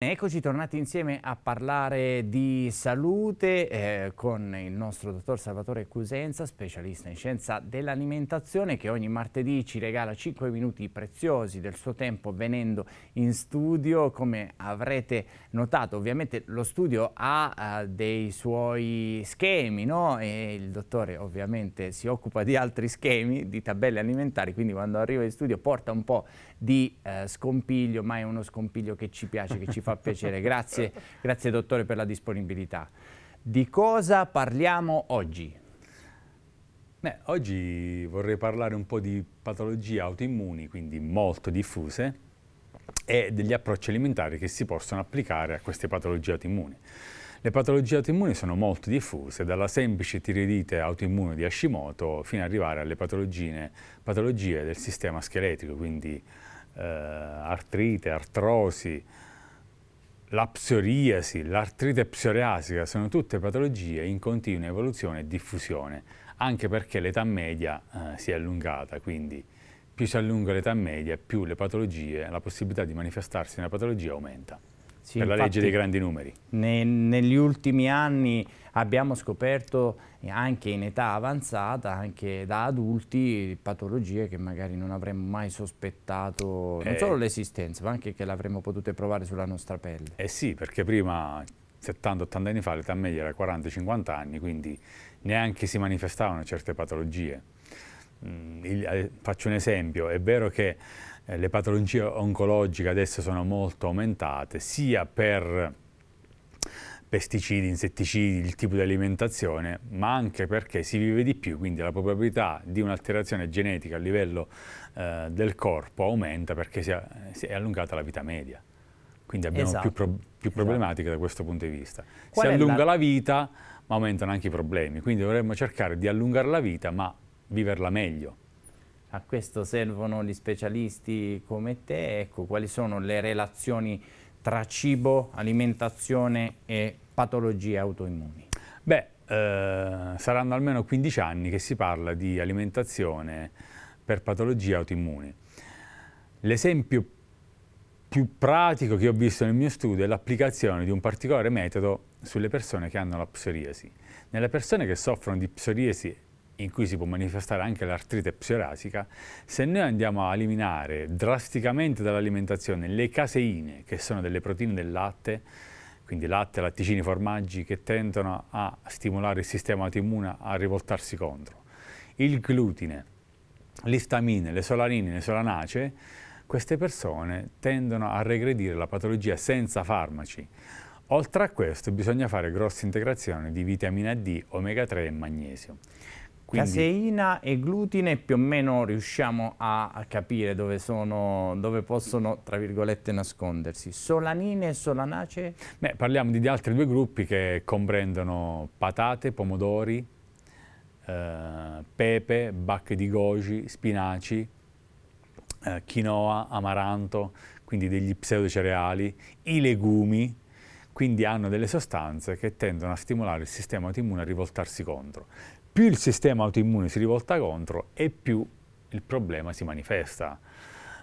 Eccoci tornati insieme a parlare di salute eh, con il nostro dottor Salvatore Cusenza, specialista in scienza dell'alimentazione che ogni martedì ci regala 5 minuti preziosi del suo tempo venendo in studio. Come avrete notato ovviamente lo studio ha, ha eh, dei suoi schemi no? e il dottore ovviamente si occupa di altri schemi, di tabelle alimentari, quindi quando arriva in studio porta un po' di eh, scompiglio, ma è uno scompiglio che ci piace, che ci fa fa piacere. Grazie, grazie dottore per la disponibilità. Di cosa parliamo oggi? Beh, oggi vorrei parlare un po' di patologie autoimmuni, quindi molto diffuse, e degli approcci alimentari che si possono applicare a queste patologie autoimmuni. Le patologie autoimmuni sono molto diffuse, dalla semplice tiroidite autoimmune di Hashimoto fino ad arrivare alle patologie del sistema scheletrico, quindi eh, artrite, artrosi, la psoriasi, l'artrite psoriasica sono tutte patologie in continua evoluzione e diffusione, anche perché l'età media eh, si è allungata, quindi più si allunga l'età media, più le patologie, la possibilità di manifestarsi in una patologia aumenta. Sì, per la legge dei grandi numeri. Ne, negli ultimi anni abbiamo scoperto eh, anche in età avanzata, anche da adulti, patologie che magari non avremmo mai sospettato, non eh. solo l'esistenza, ma anche che l'avremmo potute provare sulla nostra pelle. Eh sì, perché prima, 70-80 anni fa, l'età media era 40-50 anni, quindi neanche si manifestavano certe patologie. Mm, il, eh, faccio un esempio, è vero che eh, le patologie oncologiche adesso sono molto aumentate, sia per pesticidi, insetticidi, il tipo di alimentazione, ma anche perché si vive di più, quindi la probabilità di un'alterazione genetica a livello eh, del corpo aumenta perché si è, si è, allungata la vita media. Quindi abbiamo esatto. più, pro, più, esatto. problematiche esatto. da questo punto di vista. Qual si allunga la... la vita, ma aumentano anche i problemi, quindi dovremmo cercare di allungare la vita, ma viverla meglio a questo servono gli specialisti come te, ecco, quali sono le relazioni tra cibo, alimentazione e patologie autoimmuni? Beh, eh, saranno almeno 15 anni che si parla di alimentazione per patologie autoimmuni. L'esempio più pratico che ho visto nel mio studio è l'applicazione di un particolare metodo sulle persone che hanno la psoriasi. Nelle persone che soffrono di psoriasi in cui si può manifestare anche l'artrite psoriasica, se noi andiamo a eliminare drasticamente dall'alimentazione le caseine, che sono delle proteine del latte, quindi latte, latticini, formaggi, che tendono a stimolare il sistema autoimmune a rivoltarsi contro, il glutine, l'istamine, le solanine, le solanacee, queste persone tendono a regredire la patologia senza farmaci. Oltre a questo bisogna fare grosse integrazioni di vitamina D, omega 3 e magnesio. Quindi... Caseina e glutine più o meno riusciamo a, a capire dove, sono, dove, possono, tra virgolette, nascondersi. Solanine e solanacee? Beh, parliamo di, di altri due gruppi che comprendono patate, pomodori, eh, pepe, bacche di goji, spinaci, eh, quinoa, amaranto, quindi degli pseudocereali, i legumi, quindi hanno delle sostanze che tendono a stimolare il sistema autoimmune a rivoltarsi contro più il sistema autoimmune si rivolta contro e più il problema si manifesta.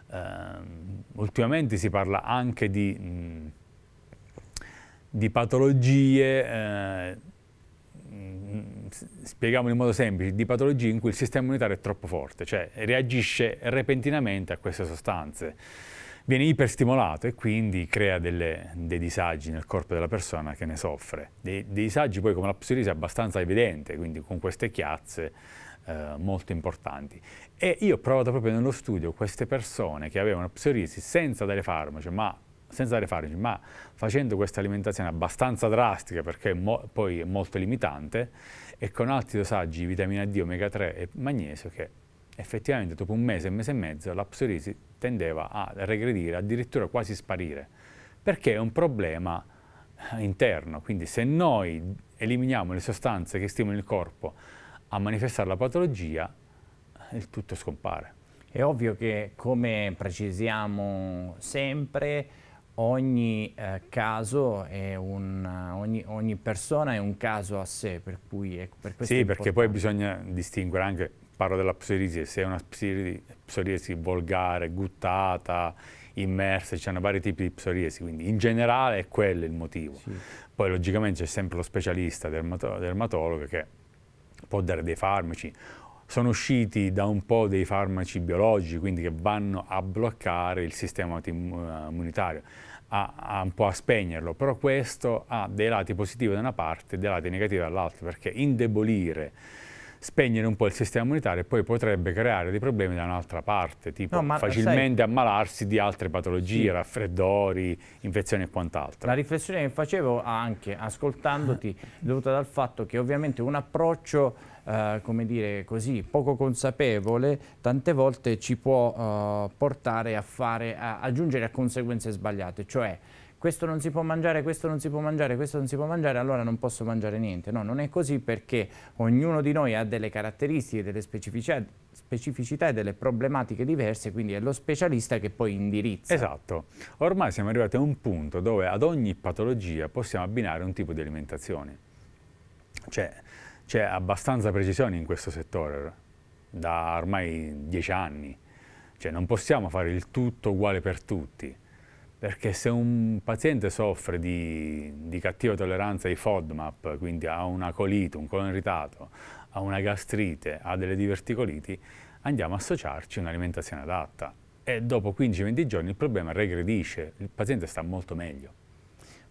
Uh, ultimamente si parla anche di, mh, di patologie, uh, spieghiamolo in modo semplice, di patologie in cui il sistema immunitario è troppo forte, cioè reagisce repentinamente a queste sostanze viene iperstimolato e quindi crea delle, dei disagi nel corpo della persona che ne soffre. Dei, dei disagi poi come la psoriasi è abbastanza evidente, quindi con queste chiazze eh, molto importanti. E io ho provato proprio nello studio queste persone che avevano psoriasi senza dare farmaci, ma senza dare farmaci, ma facendo questa alimentazione abbastanza drastica perché mo, poi è molto limitante e con alti dosaggi di vitamina D, omega 3 e magnesio che effettivamente dopo un mese, un mese e mezzo, la psoriasi tendeva a regredire, addirittura quasi sparire, perché è un problema eh, interno, quindi se noi eliminiamo le sostanze che stimolano il corpo a manifestare la patologia, eh, il tutto scompare. È ovvio che, come precisiamo sempre, ogni eh, caso è un ogni, ogni, persona è un caso a sé per cui è, per questo sì perché poi bisogna distinguere anche parlo della psoriasi, se è una psoriasi, volgare, guttata, immersa, ci sono vari tipi di psoriasi, quindi in generale è quello il motivo. Sì. Poi logicamente c'è sempre lo specialista dermato dermatologo che può dare dei farmaci. Sono usciti da un po' dei farmaci biologici, quindi che vanno a bloccare il sistema immunitario, a, a un po' a spegnerlo, però questo ha dei lati positivi da una parte e dei lati negativi dall'altra, perché indebolire spegnere un po' il sistema immunitario e poi potrebbe creare dei problemi da un'altra parte, tipo no, ma, facilmente sai, ammalarsi di altre patologie, sì. raffreddori, infezioni e quant'altro. La riflessione che facevo anche ascoltandoti è dovuta dal fatto che ovviamente un approccio Uh, come dire così, poco consapevole, tante volte ci può uh, portare a, fare, a aggiungere a conseguenze sbagliate, cioè questo non si può mangiare, questo non si può mangiare, questo non si può mangiare, allora non posso mangiare niente. No, non è così perché ognuno di noi ha delle caratteristiche, delle specificità, specificità e delle problematiche diverse, quindi è lo specialista che poi indirizza. Esatto. Ormai siamo arrivati a un punto dove ad ogni patologia possiamo abbinare un tipo di alimentazione. Cioè, c'è abbastanza precisione in questo settore, da ormai dieci anni. Cioè, non possiamo fare il tutto uguale per tutti perché se un paziente soffre di, di cattiva tolleranza ai FODMAP, quindi ha una colite, un colon irritato, ha una gastrite, ha delle diverticoliti, andiamo a associarci un'alimentazione adatta e dopo 15-20 giorni il problema regredisce, il paziente sta molto meglio.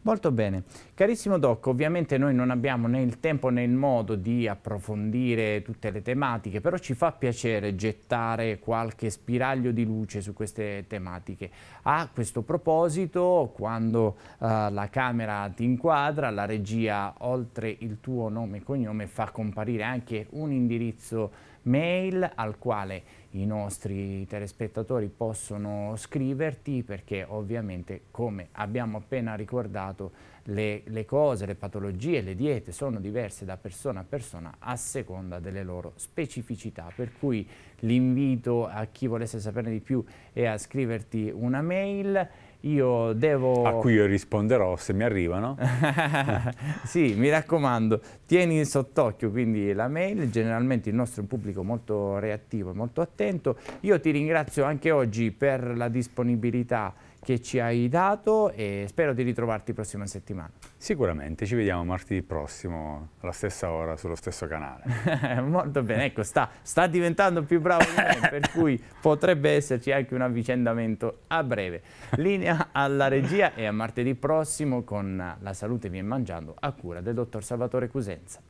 Molto bene. Carissimo Doc, ovviamente noi non abbiamo né il tempo né il modo di approfondire tutte le tematiche, però ci fa piacere gettare qualche spiraglio di luce su queste tematiche. A questo proposito, quando uh, la camera ti inquadra, la regia, oltre il tuo nome e cognome, fa comparire anche un indirizzo mail al quale i nostri telespettatori possono scriverti perché ovviamente come abbiamo appena ricordato le, le cose, le patologie, le diete sono diverse da persona a persona a seconda delle loro specificità per cui l'invito a chi volesse saperne di più è a scriverti una mail io devo... A cui io risponderò se mi arrivano. sì, mi raccomando, tieni sott'occhio quindi la mail, generalmente il nostro è pubblico molto reattivo e molto attento. Io ti ringrazio anche oggi per la disponibilità che ci hai dato e spero di ritrovarti prossima settimana. Sicuramente, ci vediamo martedì prossimo alla stessa ora sullo stesso canale. Molto bene, ecco, sta, sta diventando più bravo di me, per cui potrebbe esserci anche un avvicendamento a breve. Linea alla regia e a martedì prossimo con La salute viene mangiando a cura del dottor Salvatore Cusenza.